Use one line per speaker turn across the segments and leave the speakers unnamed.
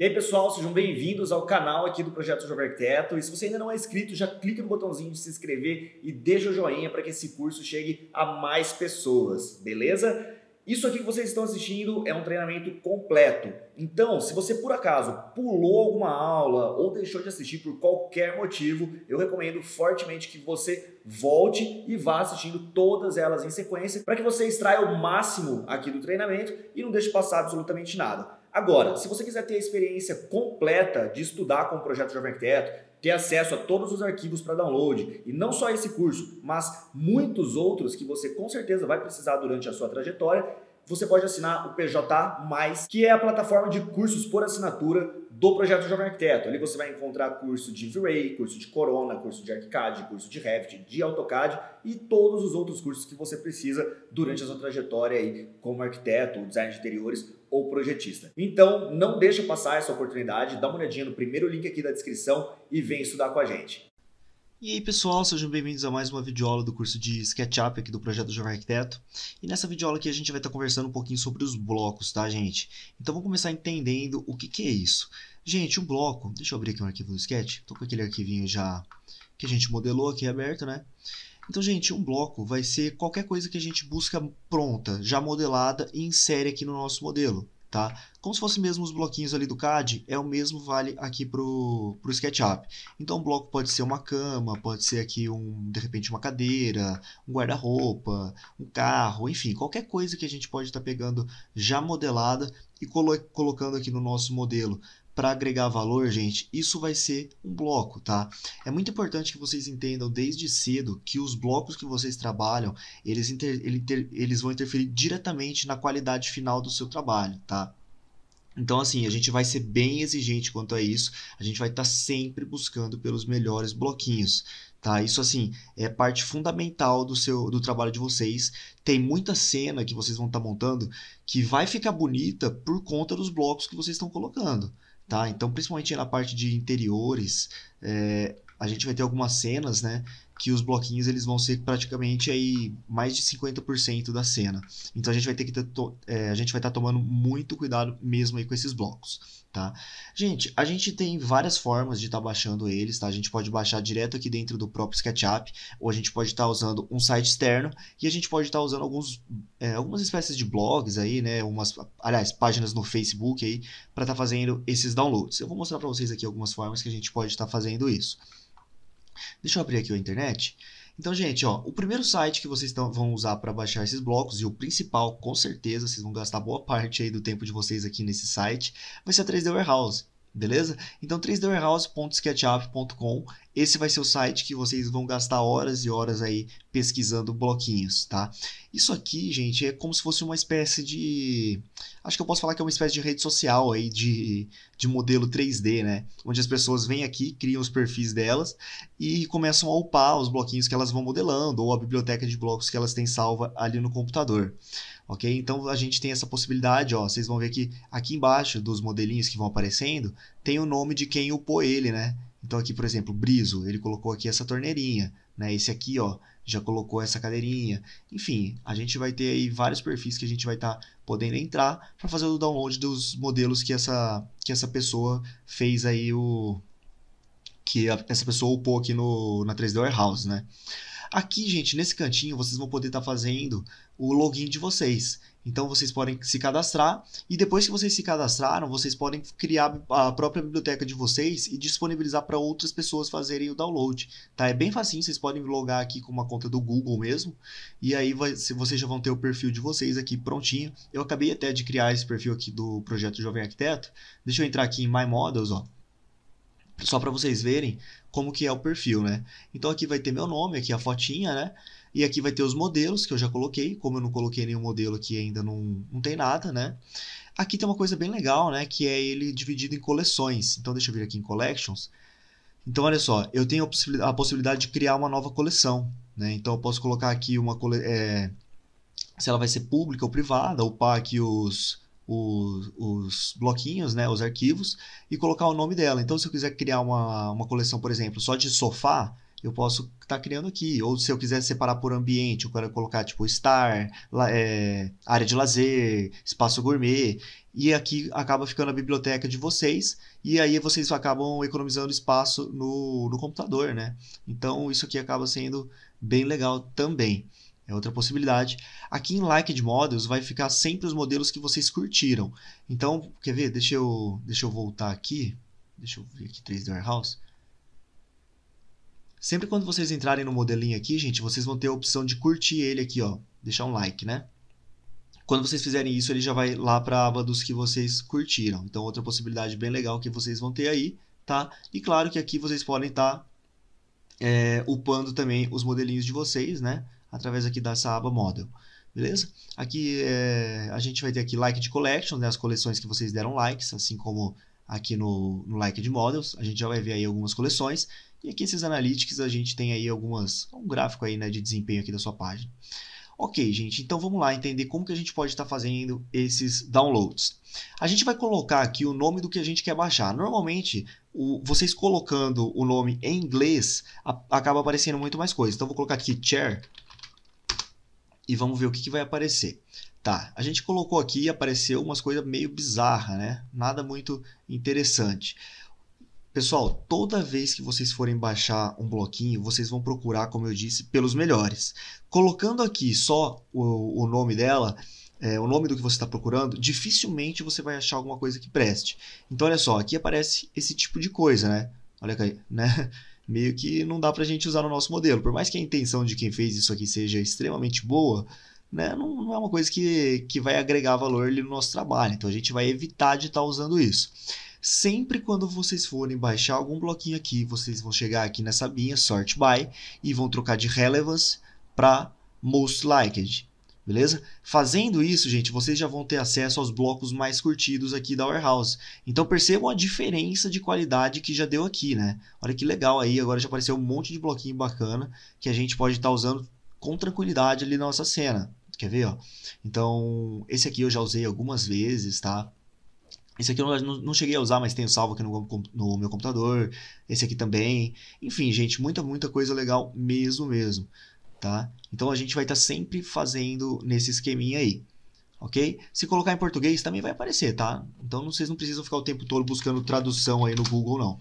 E aí, pessoal, sejam bem-vindos ao canal aqui do Projeto Jovem Arquiteto. E se você ainda não é inscrito, já clica no botãozinho de se inscrever e deixa o joinha para que esse curso chegue a mais pessoas, beleza? Isso aqui que vocês estão assistindo é um treinamento completo. Então, se você por acaso pulou alguma aula ou deixou de assistir por qualquer motivo, eu recomendo fortemente que você volte e vá assistindo todas elas em sequência para que você extraia o máximo aqui do treinamento e não deixe passar absolutamente nada. Agora, se você quiser ter a experiência completa de estudar com o projeto Jovem Arquiteto, ter acesso a todos os arquivos para download, e não só esse curso, mas muitos outros que você com certeza vai precisar durante a sua trajetória, você pode assinar o PJ, que é a plataforma de cursos por assinatura do projeto Jovem Arquiteto. Ali você vai encontrar curso de V-Ray, curso de Corona, curso de ArchiCAD, curso de Revit, de AutoCAD e todos os outros cursos que você precisa durante a sua trajetória aí como arquiteto, design de interiores ou projetista. Então, não deixa passar essa oportunidade, dá uma olhadinha no primeiro link aqui da descrição e vem estudar com a gente. E aí pessoal, sejam bem-vindos a mais uma videoaula do curso de SketchUp aqui do Projeto Jovem Arquiteto. E nessa videoaula aqui a gente vai estar conversando um pouquinho sobre os blocos, tá gente? Então vamos começar entendendo o que, que é isso. Gente, um bloco, deixa eu abrir aqui um arquivo do Sketch, tô com aquele arquivinho já que a gente modelou aqui aberto, né? Então, gente, um bloco vai ser qualquer coisa que a gente busca pronta, já modelada e insere aqui no nosso modelo, tá? Como se fossem mesmo os bloquinhos ali do CAD, é o mesmo vale aqui pro, pro SketchUp. Então, um bloco pode ser uma cama, pode ser aqui, um de repente, uma cadeira, um guarda-roupa, um carro, enfim, qualquer coisa que a gente pode estar tá pegando já modelada e colo colocando aqui no nosso modelo para agregar valor, gente, isso vai ser um bloco, tá? É muito importante que vocês entendam desde cedo que os blocos que vocês trabalham, eles, inter, inter, eles vão interferir diretamente na qualidade final do seu trabalho, tá? Então, assim, a gente vai ser bem exigente quanto a isso, a gente vai estar tá sempre buscando pelos melhores bloquinhos, tá? Isso, assim, é parte fundamental do, seu, do trabalho de vocês. Tem muita cena que vocês vão estar tá montando que vai ficar bonita por conta dos blocos que vocês estão colocando. Tá? Então, principalmente na parte de interiores, é, a gente vai ter algumas cenas, né? Que os bloquinhos eles vão ser praticamente aí mais de 50% da cena. Então a gente vai ter que ter, é, a gente vai estar tá tomando muito cuidado mesmo aí com esses blocos tá? Gente, a gente tem várias formas de estar tá baixando eles, tá? A gente pode baixar direto aqui dentro do próprio SketchUp, ou a gente pode estar tá usando um site externo e a gente pode estar tá usando alguns, é, algumas espécies de blogs aí, né? Umas, aliás, páginas no Facebook aí para estar tá fazendo esses downloads. Eu vou mostrar para vocês aqui algumas formas que a gente pode estar tá fazendo isso. Deixa eu abrir aqui a internet. Então, gente, ó, o primeiro site que vocês tão, vão usar para baixar esses blocos e o principal, com certeza, vocês vão gastar boa parte aí do tempo de vocês aqui nesse site, vai ser a 3D Warehouse beleza? Então 3dwarehouse.sketchup.com, esse vai ser o site que vocês vão gastar horas e horas aí pesquisando bloquinhos, tá? Isso aqui, gente, é como se fosse uma espécie de acho que eu posso falar que é uma espécie de rede social aí de, de modelo 3D, né? Onde as pessoas vêm aqui, criam os perfis delas e começam a upar os bloquinhos que elas vão modelando ou a biblioteca de blocos que elas têm salva ali no computador ok? Então a gente tem essa possibilidade, ó, vocês vão ver que aqui embaixo dos modelinhos que vão aparecendo, tem o nome de quem upou ele, né? Então aqui, por exemplo, Briso, ele colocou aqui essa torneirinha, né? Esse aqui, ó, já colocou essa cadeirinha. Enfim, a gente vai ter aí vários perfis que a gente vai estar tá podendo entrar para fazer o download dos modelos que essa, que essa pessoa fez aí o que a, essa pessoa upou aqui no, na 3D Warehouse, né? Aqui, gente, nesse cantinho, vocês vão poder estar tá fazendo o login de vocês. Então, vocês podem se cadastrar e depois que vocês se cadastraram, vocês podem criar a própria biblioteca de vocês e disponibilizar para outras pessoas fazerem o download, tá? É bem facinho, vocês podem logar aqui com uma conta do Google mesmo e aí vai, vocês já vão ter o perfil de vocês aqui prontinho. Eu acabei até de criar esse perfil aqui do projeto Jovem Arquiteto. Deixa eu entrar aqui em My Models, ó. Só para vocês verem como que é o perfil, né? Então aqui vai ter meu nome, aqui a fotinha, né? E aqui vai ter os modelos que eu já coloquei. Como eu não coloquei nenhum modelo aqui ainda, não, não tem nada, né? Aqui tem uma coisa bem legal, né? Que é ele dividido em coleções. Então deixa eu vir aqui em Collections. Então olha só, eu tenho a, possibilidade de criar uma nova coleção, né? Então eu posso colocar aqui uma... É, se ela vai ser pública ou privada, upar aqui os os, os, bloquinhos, né, os arquivos, e colocar o nome dela. Então, se eu quiser criar uma, uma coleção, por exemplo, só de sofá, eu posso estar tá criando aqui. Ou se eu quiser separar por ambiente, eu quero colocar tipo estar, é, área de lazer, espaço gourmet. E aqui acaba ficando a biblioteca de vocês. E aí vocês acabam economizando espaço no, no computador, né? Então isso aqui acaba sendo bem legal também. É outra possibilidade. Aqui em Liked Models vai ficar sempre os modelos que vocês curtiram. Então, quer ver? Deixa eu, deixa eu voltar aqui. Deixa eu ver aqui 3D Warehouse. Sempre quando vocês entrarem no modelinho aqui, gente, vocês vão ter a opção de curtir ele aqui, ó. Deixar um like, né? Quando vocês fizerem isso, ele já vai lá para a aba dos que vocês curtiram. Então, outra possibilidade bem legal que vocês vão ter aí, tá? E claro que aqui vocês podem estar tá, é, upando também os modelinhos de vocês, né? através aqui dessa aba Model. Beleza? Aqui é, a gente vai ter aqui like de collection, né, as coleções que vocês deram likes, assim como aqui no, no like de models. A gente já vai ver aí algumas coleções. E aqui esses analytics a gente tem aí algumas, um gráfico aí né, de desempenho aqui da sua página. Ok, gente, então vamos lá entender como que a gente pode estar tá fazendo esses downloads. A gente vai colocar aqui o nome do que a gente quer baixar. Normalmente, o, vocês colocando o nome em inglês, a, acaba aparecendo muito mais coisa. Então, vou colocar aqui chair e vamos ver o que, que vai aparecer. Tá, a gente colocou aqui e apareceu umas coisas meio bizarras, né? Nada muito interessante. Pessoal, toda vez que vocês forem baixar um bloquinho, vocês vão procurar, como eu disse, pelos melhores. Colocando aqui só o, o nome dela, é, o nome do que você está procurando, dificilmente você vai achar alguma coisa que preste. Então, olha só, aqui aparece esse tipo de coisa, né? Olha aí né? meio que não dá para a gente usar no nosso modelo. Por mais que a intenção de quem fez isso aqui seja extremamente boa, né, não, não é uma coisa que, que vai agregar valor ali no nosso trabalho. Então a gente vai evitar de estar tá usando isso. Sempre quando vocês forem baixar algum bloquinho aqui, vocês vão chegar aqui nessa binha Sort By e vão trocar de Relevance para Most Liked beleza? Fazendo isso, gente, vocês já vão ter acesso aos blocos mais curtidos aqui da Warehouse. Então percebam a diferença de qualidade que já deu aqui, né? Olha que legal aí, agora já apareceu um monte de bloquinho bacana que a gente pode estar tá usando com tranquilidade ali na nossa cena. Quer ver, ó? Então, esse aqui eu já usei algumas vezes, tá? Esse aqui eu não, cheguei a usar, mas tenho salvo aqui no, no, meu computador. Esse aqui também. Enfim, gente, muita, muita coisa legal mesmo, mesmo tá? Então a gente vai estar tá sempre fazendo nesse esqueminha aí, ok? Se colocar em português também vai aparecer, tá? Então vocês não precisam ficar o tempo todo buscando tradução aí no Google, não.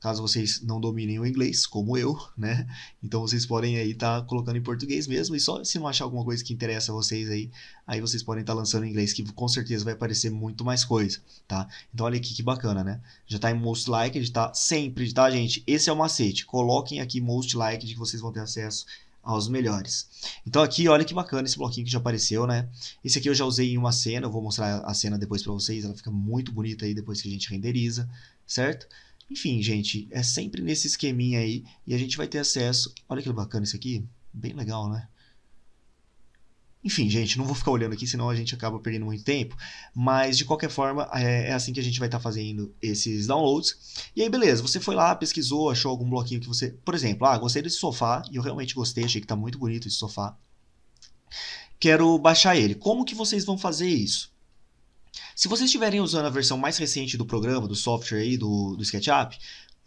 Caso vocês não dominem o inglês, como eu, né? Então vocês podem aí estar tá colocando em português mesmo. E só se não achar alguma coisa que interessa a vocês aí, aí vocês podem estar tá lançando em inglês, que com certeza vai aparecer muito mais coisa, tá? Então olha aqui que bacana, né? Já tá em most liked, tá sempre, tá, gente? Esse é o macete. Coloquem aqui most liked que vocês vão ter acesso aos melhores. Então aqui, olha que bacana esse bloquinho que já apareceu, né? Esse aqui eu já usei em uma cena, eu vou mostrar a cena depois para vocês, ela fica muito bonita aí depois que a gente renderiza, certo? Enfim, gente, é sempre nesse esqueminha aí e a gente vai ter acesso, olha que bacana isso aqui, bem legal, né? Enfim, gente, não vou ficar olhando aqui, senão a gente acaba perdendo muito tempo. Mas de qualquer forma, é, é assim que a gente vai estar tá fazendo esses downloads. E aí, beleza, você foi lá, pesquisou, achou algum bloquinho que você. Por exemplo, ah, gostei desse sofá, e eu realmente gostei, achei que está muito bonito esse sofá. Quero baixar ele. Como que vocês vão fazer isso? Se vocês estiverem usando a versão mais recente do programa, do software aí, do, do SketchUp,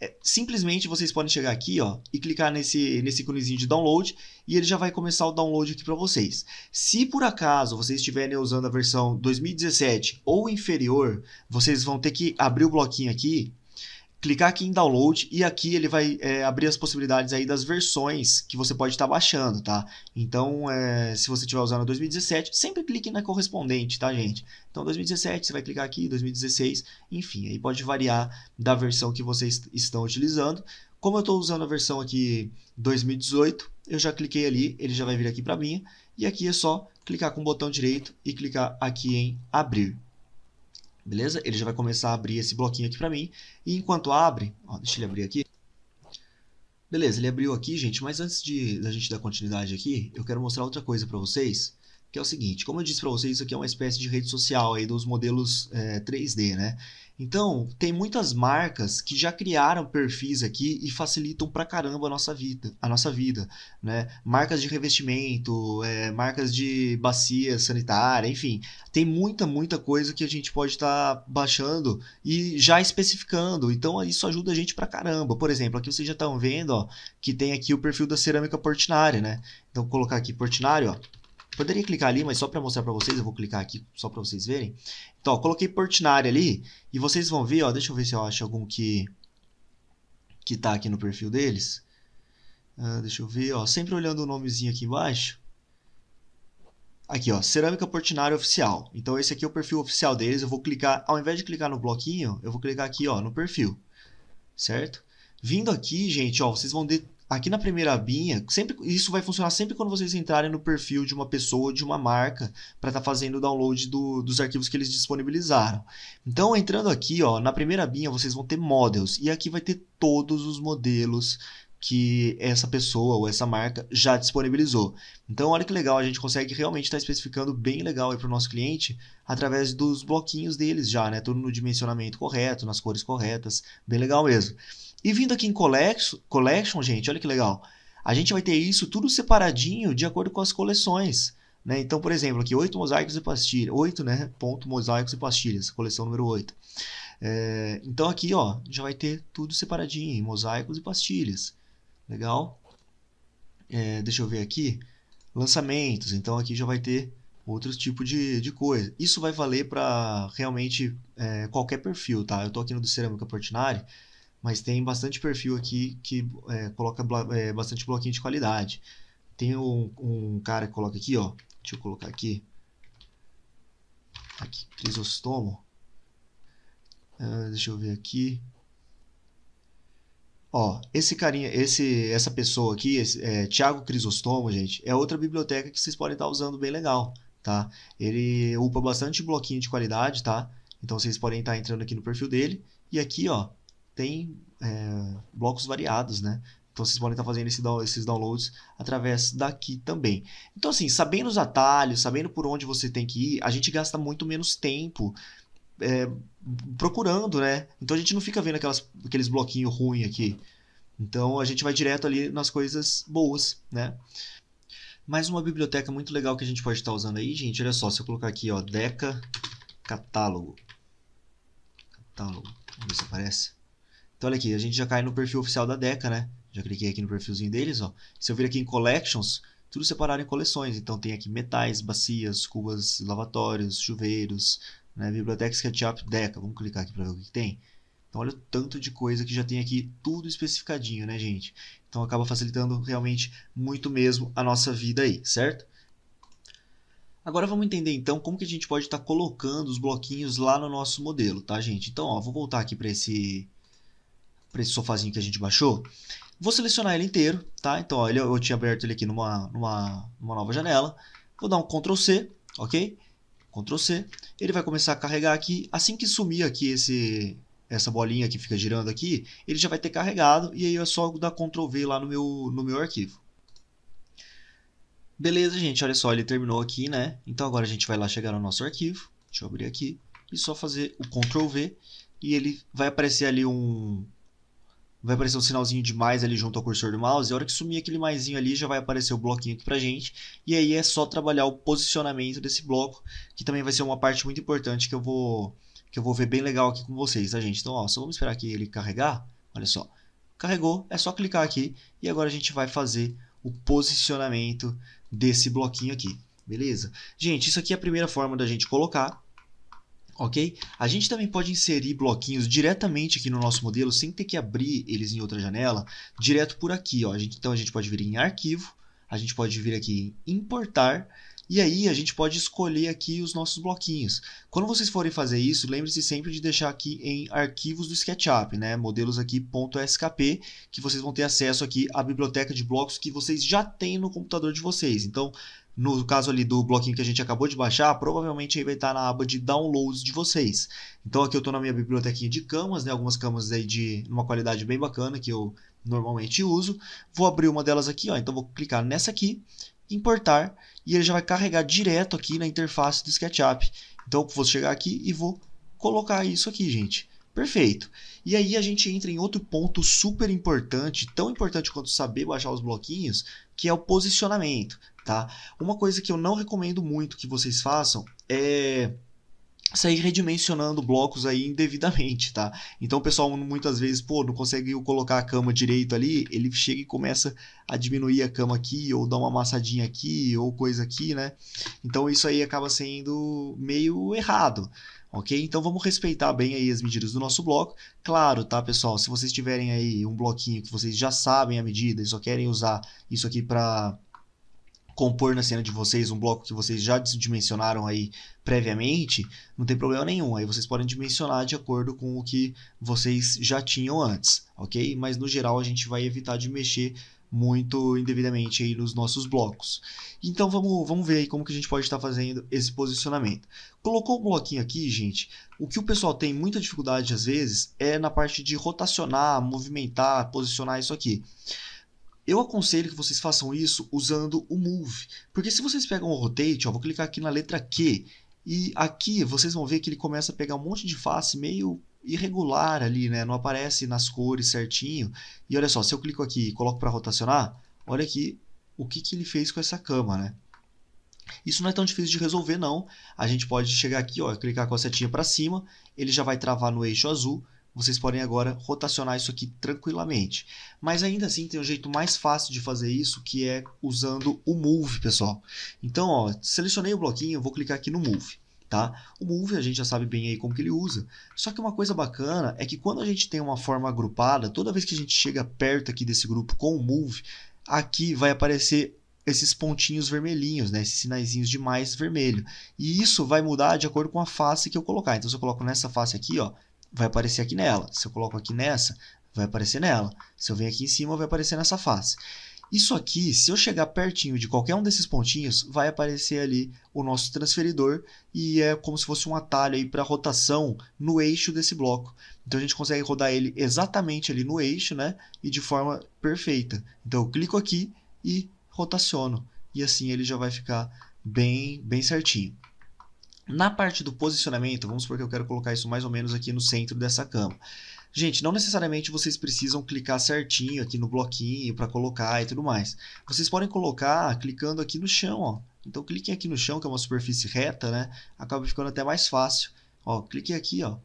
é, simplesmente vocês podem chegar aqui ó, e clicar nesse, nesse íconezinho de download e ele já vai começar o download aqui para vocês. Se por acaso vocês estiverem usando a versão 2017 ou inferior, vocês vão ter que abrir o bloquinho aqui clicar aqui em download e aqui ele vai é, abrir as possibilidades aí das versões que você pode estar tá baixando, tá? Então, é, se você estiver usando 2017, sempre clique na correspondente, tá, gente? Então, 2017, você vai clicar aqui, 2016, enfim, aí pode variar da versão que vocês estão utilizando. Como eu estou usando a versão aqui 2018, eu já cliquei ali, ele já vai vir aqui para mim, e aqui é só clicar com o botão direito e clicar aqui em abrir beleza? Ele já vai começar a abrir esse bloquinho aqui para mim. E enquanto abre, ó, deixa ele abrir aqui. Beleza, ele abriu aqui, gente, mas antes de da gente dar continuidade aqui, eu quero mostrar outra coisa para vocês, que é o seguinte, como eu disse para vocês, isso aqui é uma espécie de rede social aí dos modelos é, eh, 3D, né? Então, tem muitas marcas que já criaram perfis aqui e facilitam pra caramba a nossa vida, a nossa vida, né? Marcas de revestimento, é, marcas de bacia sanitária, enfim, tem muita, muita coisa que a gente pode estar tá baixando e já especificando. Então, isso ajuda a gente pra caramba. Por exemplo, aqui vocês já estão vendo, ó, que tem aqui o perfil da cerâmica portinária, né? Então, colocar aqui portinário, ó Poderia clicar ali, mas só para mostrar para vocês, eu vou clicar aqui só para vocês verem. Então, ó, coloquei Portinari ali e vocês vão ver, ó, deixa eu ver se eu acho algum que que tá aqui no perfil deles. Uh, deixa eu ver, ó, sempre olhando o nomezinho aqui embaixo. Aqui, ó, Cerâmica Portinari Oficial. Então esse aqui é o perfil oficial deles. Eu vou clicar, ao invés de clicar no bloquinho, eu vou clicar aqui, ó, no perfil. Certo? Vindo aqui, gente, ó, vocês vão ter aqui na primeira abinha, sempre, isso vai funcionar sempre quando vocês entrarem no perfil de uma pessoa ou de uma marca para estar tá fazendo o download do, dos arquivos que eles disponibilizaram. Então, entrando aqui, ó, na primeira abinha, vocês vão ter models e aqui vai ter todos os modelos que essa pessoa ou essa marca já disponibilizou. Então, olha que legal, a gente consegue realmente estar tá especificando bem legal para o nosso cliente através dos bloquinhos deles já, né? Tudo no dimensionamento correto, nas cores corretas, bem legal mesmo. E vindo aqui em collection, collection, gente, olha que legal. A gente vai ter isso tudo separadinho de acordo com as coleções. Né? Então, por exemplo, aqui 8 mosaicos e pastilhas. 8, né? Ponto mosaicos e pastilhas, coleção número 8. É, então aqui ó, já vai ter tudo separadinho, mosaicos e pastilhas. Legal? É, deixa eu ver aqui. Lançamentos. Então aqui já vai ter outros tipos de, de coisa. Isso vai valer para realmente é, qualquer perfil, tá? Eu estou aqui no do Cerâmica Portinari, mas tem bastante perfil aqui que é, coloca é, bastante bloquinho de qualidade. Tem um, um, cara que coloca aqui, ó. Deixa eu colocar aqui. Aqui, Crisostomo. Uh, deixa eu ver aqui. Ó, esse carinha, esse, essa pessoa aqui, esse, é, Thiago Crisostomo, gente, é outra biblioteca que vocês podem estar tá usando bem legal, tá? Ele upa bastante bloquinho de qualidade, tá? Então vocês podem estar tá entrando aqui no perfil dele e aqui, ó, tem é, blocos variados, né? Então vocês podem estar tá fazendo esse, esses downloads através daqui também. Então assim, sabendo os atalhos, sabendo por onde você tem que ir, a gente gasta muito menos tempo é, procurando, né? Então a gente não fica vendo aquelas, aqueles bloquinhos ruins aqui. Então a gente vai direto ali nas coisas boas, né? Mais uma biblioteca muito legal que a gente pode estar usando aí, gente. Olha só, se eu colocar aqui, ó, Deca Catálogo. Catálogo. Vamos ver se aparece. Então olha aqui, a gente já cai no perfil oficial da Deca, né? Já cliquei aqui no perfilzinho deles, ó. Se eu vir aqui em Collections, tudo separado em coleções. Então tem aqui metais, bacias, cubas, lavatórios, chuveiros, né? Biblioteca SketchUp Deca. Vamos clicar aqui para ver o que, que tem. Então olha o tanto de coisa que já tem aqui, tudo especificadinho, né, gente? Então acaba facilitando realmente muito mesmo a nossa vida aí, certo? Agora vamos entender então como que a gente pode estar tá colocando os bloquinhos lá no nosso modelo, tá, gente? Então, ó, vou voltar aqui para esse para esse sofazinho que a gente baixou. Vou selecionar ele inteiro, tá? Então, ó, eu tinha aberto ele aqui numa, numa, numa nova janela. Vou dar um Ctrl C, ok? Ctrl C, ele vai começar a carregar aqui, assim que sumir aqui esse, essa bolinha que fica girando aqui, ele já vai ter carregado, e aí é só dar Ctrl V lá no meu, no meu arquivo. Beleza, gente, olha só, ele terminou aqui, né? Então agora a gente vai lá chegar no nosso arquivo, deixa eu abrir aqui, e só fazer o Ctrl V, e ele vai aparecer ali um, vai aparecer um sinalzinho de mais ali junto ao cursor do mouse, e a hora que sumir aquele maisinho ali já vai aparecer o bloquinho aqui pra gente, e aí é só trabalhar o posicionamento desse bloco, que também vai ser uma parte muito importante que eu vou que eu vou ver bem legal aqui com vocês, tá gente? Então, ó, só vamos esperar aqui ele carregar, olha só. Carregou, é só clicar aqui, e agora a gente vai fazer o posicionamento desse bloquinho aqui, beleza? Gente, isso aqui é a primeira forma da gente colocar, ok? A gente também pode inserir bloquinhos diretamente aqui no nosso modelo, sem ter que abrir eles em outra janela, direto por aqui, ó. então a gente pode vir em arquivo, a gente pode vir aqui em importar, e aí a gente pode escolher aqui os nossos bloquinhos. Quando vocês forem fazer isso, lembre-se sempre de deixar aqui em arquivos do SketchUp, né? Modelos aqui .skp, que vocês vão ter acesso aqui à biblioteca de blocos que vocês já têm no computador de vocês. Então, no caso ali do bloquinho que a gente acabou de baixar, provavelmente aí vai estar na aba de downloads de vocês. Então aqui eu estou na minha bibliotequinha de camas, né, algumas camas aí de uma qualidade bem bacana que eu normalmente uso. Vou abrir uma delas aqui, ó, então vou clicar nessa aqui, importar, e ele já vai carregar direto aqui na interface do SketchUp. Então vou chegar aqui e vou colocar isso aqui, gente. Perfeito. E aí a gente entra em outro ponto super importante, tão importante quanto saber baixar os bloquinhos, que é o posicionamento tá? Uma coisa que eu não recomendo muito que vocês façam é sair redimensionando blocos aí indevidamente, tá? Então o pessoal muitas vezes, pô, não conseguiu colocar a cama direito ali, ele chega e começa a diminuir a cama aqui, ou dar uma amassadinha aqui, ou coisa aqui, né? Então isso aí acaba sendo meio errado. Ok? Então vamos respeitar bem aí as medidas do nosso bloco. Claro, tá, pessoal? Se vocês tiverem aí um bloquinho que vocês já sabem a medida e só querem usar isso aqui para compor na cena de vocês um bloco que vocês já dimensionaram aí previamente, não tem problema nenhum. Aí vocês podem dimensionar de acordo com o que vocês já tinham antes, ok? Mas no geral a gente vai evitar de mexer muito indevidamente aí nos nossos blocos. Então vamos, vamos ver aí como que a gente pode estar fazendo esse posicionamento. Colocou o bloquinho aqui, gente, o que o pessoal tem muita dificuldade às vezes é na parte de rotacionar, movimentar, posicionar isso aqui. Eu aconselho que vocês façam isso usando o Move, porque se vocês pegam o Rotate, ó, vou clicar aqui na letra Q, e aqui vocês vão ver que ele começa a pegar um monte de face meio irregular ali, né? Não aparece nas cores certinho. E olha só, se eu clico aqui e coloco para rotacionar, olha aqui o que, que ele fez com essa cama, né? Isso não é tão difícil de resolver, não. A gente pode chegar aqui, ó, clicar com a setinha para cima, ele já vai travar no eixo azul vocês podem agora rotacionar isso aqui tranquilamente. Mas ainda assim tem um jeito mais fácil de fazer isso, que é usando o Move, pessoal. Então, ó, selecionei o bloquinho, vou clicar aqui no Move. Tá? O Move a gente já sabe bem aí como que ele usa. Só que uma coisa bacana é que quando a gente tem uma forma agrupada, toda vez que a gente chega perto aqui desse grupo com o Move, aqui vai aparecer esses pontinhos vermelhinhos, né? esses sinaizinhos de mais vermelho. E isso vai mudar de acordo com a face que eu colocar. Então, se eu coloco nessa face aqui, ó, vai aparecer aqui nela. Se eu coloco aqui nessa, vai aparecer nela. Se eu venho aqui em cima, vai aparecer nessa face. Isso aqui, se eu chegar pertinho de qualquer um desses pontinhos, vai aparecer ali o nosso transferidor e é como se fosse um atalho aí para rotação no eixo desse bloco. Então a gente consegue rodar ele exatamente ali no eixo, né? E de forma perfeita. Então eu clico aqui e rotaciono e assim ele já vai ficar bem bem certinho. Na parte do posicionamento, vamos supor que eu quero colocar isso mais ou menos aqui no centro dessa cama. Gente, não necessariamente vocês precisam clicar certinho aqui no bloquinho para colocar e tudo mais. Vocês podem colocar clicando aqui no chão, ó. Então cliquem aqui no chão, que é uma superfície reta, né? Acaba ficando até mais fácil. Ó, cliquei aqui, ó,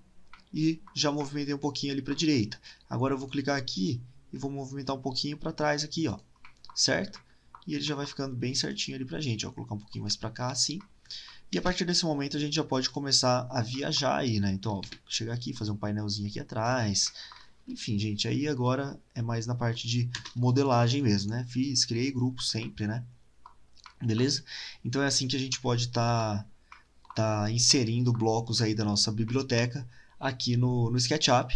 e já movimentei um pouquinho ali para a direita. Agora eu vou clicar aqui e vou movimentar um pouquinho para trás aqui, ó. Certo? E ele já vai ficando bem certinho ali pra gente, ó. Vou colocar um pouquinho mais para cá assim. E a partir desse momento a gente já pode começar a viajar aí, né? Então, ó, chegar aqui, fazer um painelzinho aqui atrás. Enfim, gente, aí agora é mais na parte de modelagem mesmo, né? Fiz, criei grupo sempre, né? Beleza? Então é assim que a gente pode estar tá, tá inserindo blocos aí da nossa biblioteca aqui no, no SketchUp.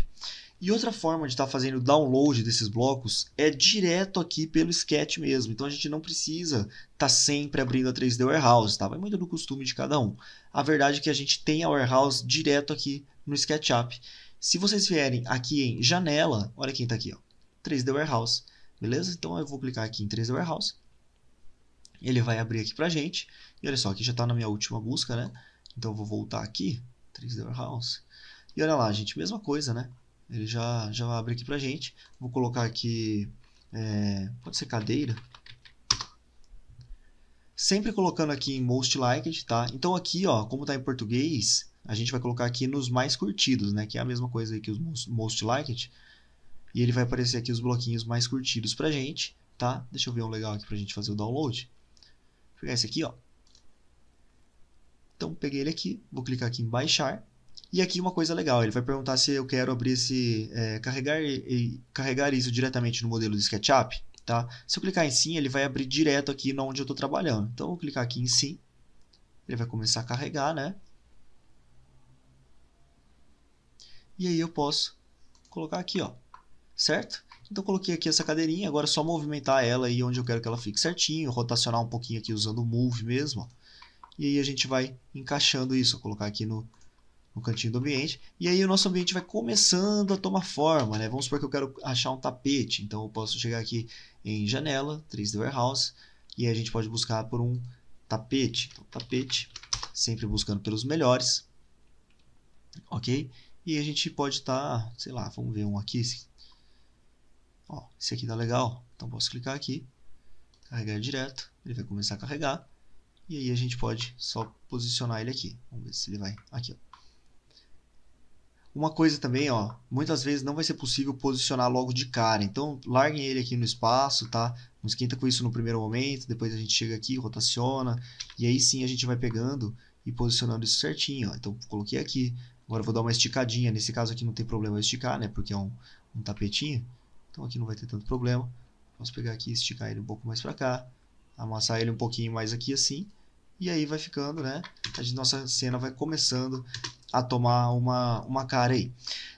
E outra forma de estar tá fazendo o download desses blocos é direto aqui pelo Sketch mesmo. Então a gente não precisa estar tá sempre abrindo a 3D Warehouse, tá? Vai muito do costume de cada um. A verdade é que a gente tem a Warehouse direto aqui no SketchUp. Se vocês vierem aqui em janela, olha quem está aqui, ó, 3D Warehouse, beleza? Então eu vou clicar aqui em 3D Warehouse, ele vai abrir aqui pra gente, e olha só, aqui já está na minha última busca, né? Então eu vou voltar aqui, 3D Warehouse, e olha lá, gente, mesma coisa, né? ele já, já vai abrir aqui pra gente. Vou colocar aqui, é, pode ser cadeira. Sempre colocando aqui em Most Liked, tá? Então aqui, ó, como tá em português, a gente vai colocar aqui nos mais curtidos, né? Que é a mesma coisa aí que os Most Liked. E ele vai aparecer aqui os bloquinhos mais curtidos pra gente, tá? Deixa eu ver um legal aqui pra gente fazer o download. Vou pegar esse aqui, ó. Então, peguei ele aqui, vou clicar aqui em baixar. E aqui uma coisa legal, ele vai perguntar se eu quero abrir esse. É, carregar, e, carregar isso diretamente no modelo do SketchUp. Tá? Se eu clicar em sim, ele vai abrir direto aqui onde eu estou trabalhando. Então eu vou clicar aqui em sim. Ele vai começar a carregar, né? E aí eu posso colocar aqui, ó. Certo? Então coloquei aqui essa cadeirinha, agora é só movimentar ela aí onde eu quero que ela fique certinho, rotacionar um pouquinho aqui usando o move mesmo. Ó. E aí a gente vai encaixando isso, vou colocar aqui no no cantinho do ambiente, e aí o nosso ambiente vai começando a tomar forma, né? Vamos supor que eu quero achar um tapete, então eu posso chegar aqui em janela, 3D Warehouse, e a gente pode buscar por um tapete. Então, tapete, sempre buscando pelos melhores, ok? E a gente pode estar, tá, sei lá, vamos ver um aqui. Ó, esse aqui tá legal, então posso clicar aqui, carregar direto, ele vai começar a carregar, e aí a gente pode só posicionar ele aqui. Vamos ver se ele vai aqui, ó. Uma coisa também, ó, muitas vezes não vai ser possível posicionar logo de cara, então larguem ele aqui no espaço, tá? Não esquenta com isso no primeiro momento, depois a gente chega aqui, rotaciona, e aí sim a gente vai pegando e posicionando isso certinho, ó. Então coloquei aqui, agora vou dar uma esticadinha, nesse caso aqui não tem problema esticar, né, porque é um, um tapetinho, então aqui não vai ter tanto problema. Posso pegar aqui e esticar ele um pouco mais para cá, amassar ele um pouquinho mais aqui assim, e aí vai ficando, né? A gente, nossa cena vai começando a tomar uma, uma cara aí.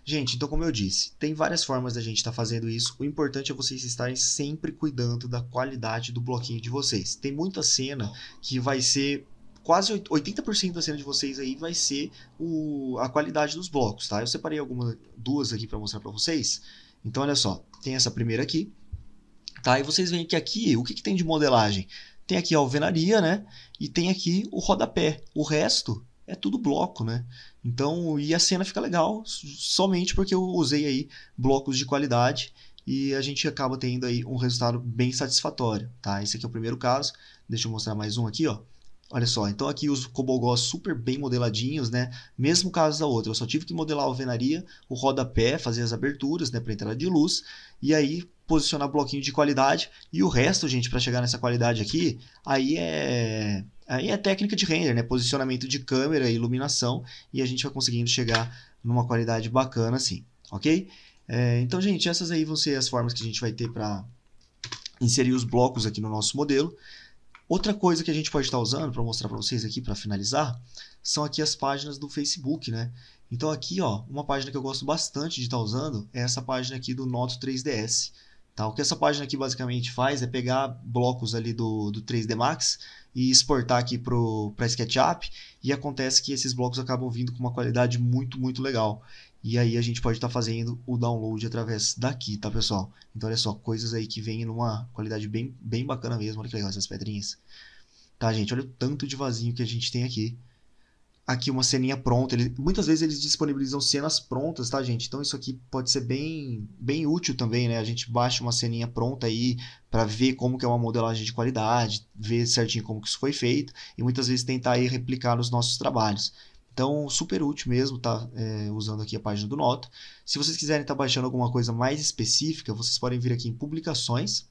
Gente, então como eu disse, tem várias formas da gente estar tá fazendo isso. O importante é vocês estarem sempre cuidando da qualidade do bloquinho de vocês. Tem muita cena que vai ser quase 80% da cena de vocês aí vai ser o, a qualidade dos blocos, tá? Eu separei algumas duas aqui para mostrar para vocês. Então olha só, tem essa primeira aqui, tá? E vocês veem que aqui, o que, que tem de modelagem? Tem aqui a alvenaria, né? E tem aqui o rodapé. O resto é tudo bloco, né? Então, e a cena fica legal somente porque eu usei aí blocos de qualidade e a gente acaba tendo aí um resultado bem satisfatório, tá? Esse aqui é o primeiro caso. Deixa eu mostrar mais um aqui, ó. Olha só, então aqui os cobogós super bem modeladinhos, né? Mesmo caso da outra, eu só tive que modelar a alvenaria, o rodapé, fazer as aberturas, né, para entrada de luz, e aí posicionar bloquinho de qualidade, e o resto, gente, para chegar nessa qualidade aqui, aí é ah, e a técnica de render, né? Posicionamento de câmera, iluminação, e a gente vai conseguindo chegar numa qualidade bacana assim, ok? É, então, gente, essas aí vão ser as formas que a gente vai ter para inserir os blocos aqui no nosso modelo. Outra coisa que a gente pode estar tá usando para mostrar para vocês aqui para finalizar são aqui as páginas do Facebook, né? Então aqui, ó, uma página que eu gosto bastante de estar tá usando é essa página aqui do Noto 3DS. Tá? O que essa página aqui basicamente faz é pegar blocos ali do, do 3D Max e exportar aqui para SketchUp e acontece que esses blocos acabam vindo com uma qualidade muito, muito legal. E aí a gente pode estar tá fazendo o download através daqui, tá pessoal? Então olha só, coisas aí que vêm numa qualidade bem, bem bacana mesmo, olha que legal essas pedrinhas. Tá gente, olha o tanto de vasinho que a gente tem aqui aqui uma ceninha pronta. Ele, muitas vezes eles disponibilizam cenas prontas, tá, gente? Então isso aqui pode ser bem, bem útil também, né? A gente baixa uma ceninha pronta aí para ver como que é uma modelagem de qualidade, ver certinho como que isso foi feito e muitas vezes tentar aí replicar nos nossos trabalhos. Então, super útil mesmo, tá? É, usando aqui a página do Nota. Se vocês quiserem estar tá baixando alguma coisa mais específica, vocês podem vir aqui em publicações,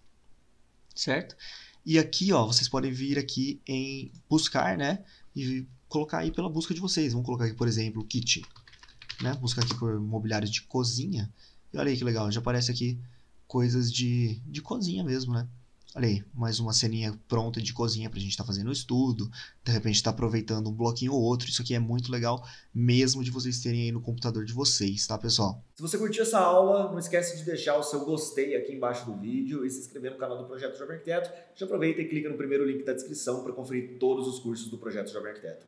certo? E aqui, ó, vocês podem vir aqui em buscar, né? E colocar aí pela busca de vocês. Vamos colocar aqui, por exemplo, kit. Né? Buscar aqui por mobiliário de cozinha. E olha aí que legal, já aparece aqui coisas de, de cozinha mesmo, né? Olha aí, mais uma ceninha pronta de cozinha para a gente estar tá fazendo o estudo, de repente estar tá aproveitando um bloquinho ou outro. Isso aqui é muito legal, mesmo de vocês terem aí no computador de vocês, tá, pessoal? Se você curtiu essa aula, não esquece de deixar o seu gostei aqui embaixo do vídeo e se inscrever no canal do Projeto Jovem Arquiteto. Já aproveita e clica no primeiro link da descrição para conferir todos os cursos do Projeto Jovem Arquiteto.